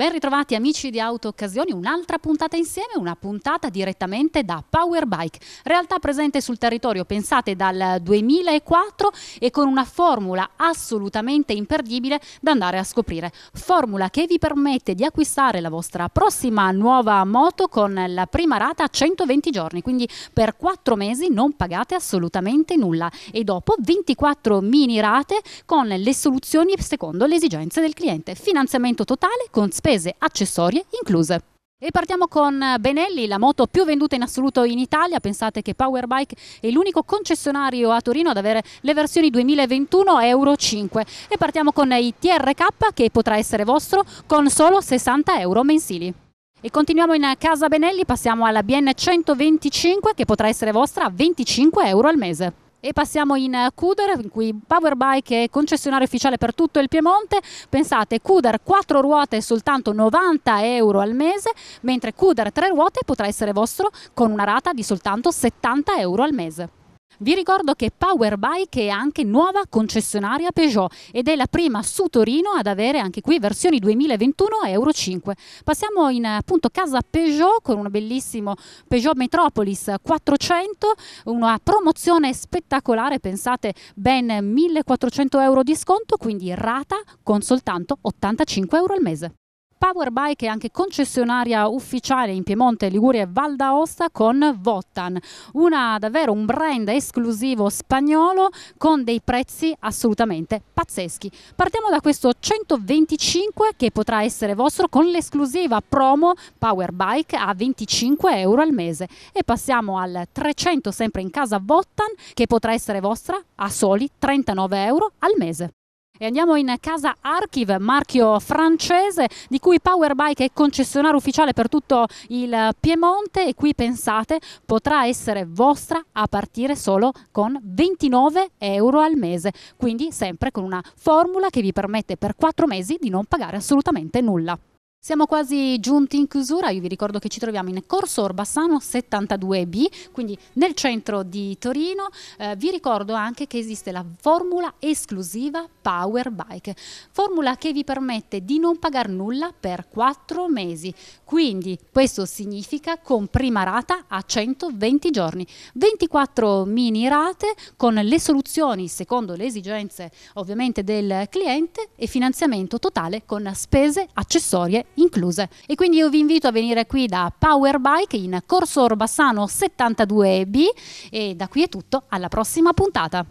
Ben ritrovati amici di Auto Occasioni, un'altra puntata insieme, una puntata direttamente da Power Powerbike, realtà presente sul territorio, pensate dal 2004 e con una formula assolutamente imperdibile da andare a scoprire. Formula che vi permette di acquistare la vostra prossima nuova moto con la prima rata a 120 giorni, quindi per 4 mesi non pagate assolutamente nulla e dopo 24 mini rate con le soluzioni secondo le esigenze del cliente. Finanziamento totale con spese spese accessorie incluse. E partiamo con Benelli, la moto più venduta in assoluto in Italia. Pensate che Powerbike è l'unico concessionario a Torino ad avere le versioni 2021 Euro 5. E partiamo con i TRK che potrà essere vostro con solo 60 euro mensili. E continuiamo in Casa Benelli, passiamo alla BN 125 che potrà essere vostra a 25 euro al mese. E passiamo in Cuder, in cui Powerbike è concessionario ufficiale per tutto il Piemonte. Pensate, Cuder 4 ruote soltanto 90 euro al mese, mentre Cuder 3 ruote potrà essere vostro con una rata di soltanto 70 euro al mese. Vi ricordo che Powerbike è anche nuova concessionaria Peugeot ed è la prima su Torino ad avere anche qui versioni 2021 Euro 5. Passiamo in appunto casa Peugeot con un bellissimo Peugeot Metropolis 400, una promozione spettacolare, pensate ben 1400 euro di sconto, quindi rata con soltanto 85 euro al mese. Powerbike è anche concessionaria ufficiale in Piemonte, Liguria e Val d'Aosta con Votan, una, davvero un brand esclusivo spagnolo con dei prezzi assolutamente pazzeschi. Partiamo da questo 125 che potrà essere vostro con l'esclusiva promo Powerbike a 25 euro al mese e passiamo al 300 sempre in casa Votan che potrà essere vostra a soli 39 euro al mese. E andiamo in casa Archive, marchio francese di cui Powerbike è concessionario ufficiale per tutto il Piemonte e qui pensate potrà essere vostra a partire solo con 29 euro al mese, quindi sempre con una formula che vi permette per 4 mesi di non pagare assolutamente nulla. Siamo quasi giunti in chiusura, io vi ricordo che ci troviamo in Corso Orbassano 72B, quindi nel centro di Torino. Eh, vi ricordo anche che esiste la formula esclusiva Power Bike, formula che vi permette di non pagare nulla per 4 mesi. Quindi questo significa con prima rata a 120 giorni, 24 mini rate con le soluzioni secondo le esigenze ovviamente del cliente e finanziamento totale con spese accessorie incluse. E quindi io vi invito a venire qui da Power Bike in Corso Orbassano 72B e da qui è tutto, alla prossima puntata.